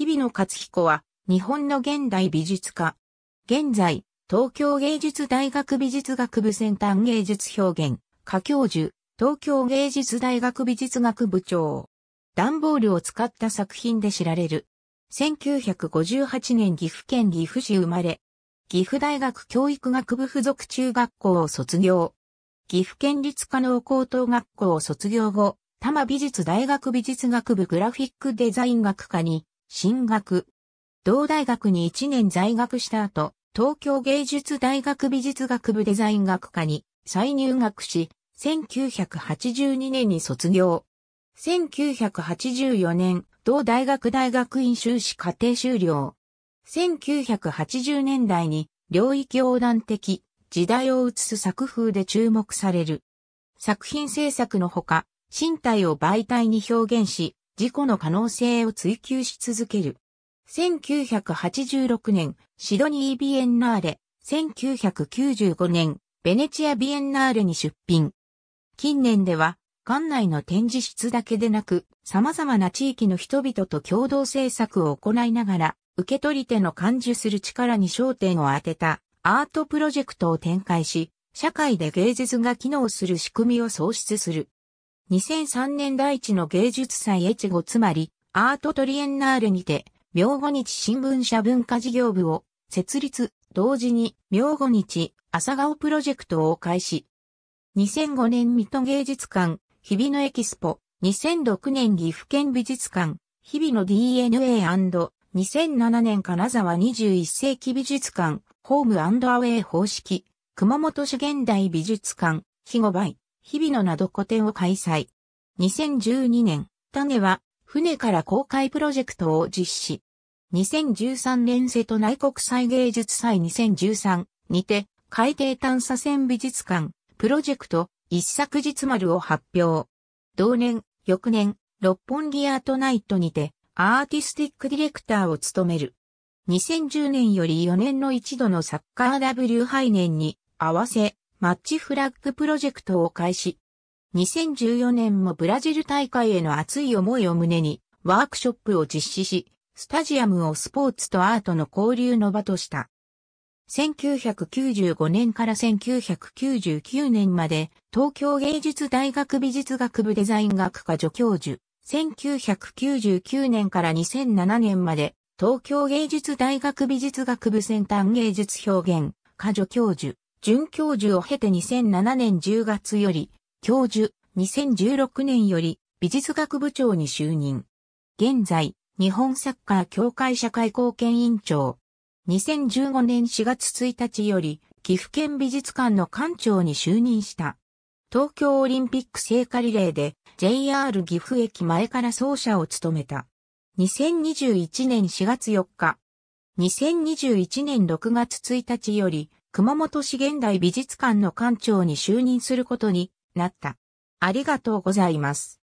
日々野勝彦は、日本の現代美術家。現在、東京芸術大学美術学部先端芸術表現、科教授、東京芸術大学美術学部長。段ボールを使った作品で知られる。1958年岐阜県岐阜市生まれ。岐阜大学教育学部附属中学校を卒業。岐阜県立加納高等学校を卒業後、多摩美術大学美術学部グラフィックデザイン学科に進学。同大学に1年在学した後、東京芸術大学美術学部デザイン学科に再入学し、1982年に卒業。1984年、同大学大学院修士課程修了。1980年代に領域横断的、時代を映す作風で注目される。作品制作のほか、身体を媒体に表現し、事故の可能性を追求し続ける。1986年、シドニー・ビエンナーレ、1995年、ベネチア・ビエンナーレに出品。近年では、館内の展示室だけでなく、様々な地域の人々と共同制作を行いながら、受け取り手の感受する力に焦点を当てたアートプロジェクトを展開し、社会で芸術が機能する仕組みを創出する。2003年第一の芸術祭越後つまり、アートトリエンナールにて、明後日新聞社文化事業部を設立、同時に明後日朝顔プロジェクトを開始。2005年水戸芸術館、日々のエキスポ、2006年岐阜県美術館、日々の DNA& 2007年金沢21世紀美術館、ホームアウェイ方式、熊本市現代美術館、日後倍。日々のなど個展を開催。2012年、種は、船から公開プロジェクトを実施。2013年瀬戸内国際芸術祭2013にて、海底探査船美術館、プロジェクト、一作日丸を発表。同年、翌年、六本木アートナイトにて、アーティスティックディレクターを務める。2010年より4年の一度のサッカー W 杯年に合わせ、マッチフラッグプロジェクトを開始。2014年もブラジル大会への熱い思いを胸にワークショップを実施し、スタジアムをスポーツとアートの交流の場とした。1995年から1999年まで東京芸術大学美術学部デザイン学科助教授。1999年から2007年まで東京芸術大学美術学部先端芸術表現科助教授。准教授を経て2007年10月より、教授、2016年より美術学部長に就任。現在、日本サッカー協会社会貢献委員長。2015年4月1日より、岐阜県美術館の館長に就任した。東京オリンピック聖火リレーで JR 岐阜駅前から走者を務めた。2021年4月4日。2021年6月1日より、熊本市現代美術館の館長に就任することになった。ありがとうございます。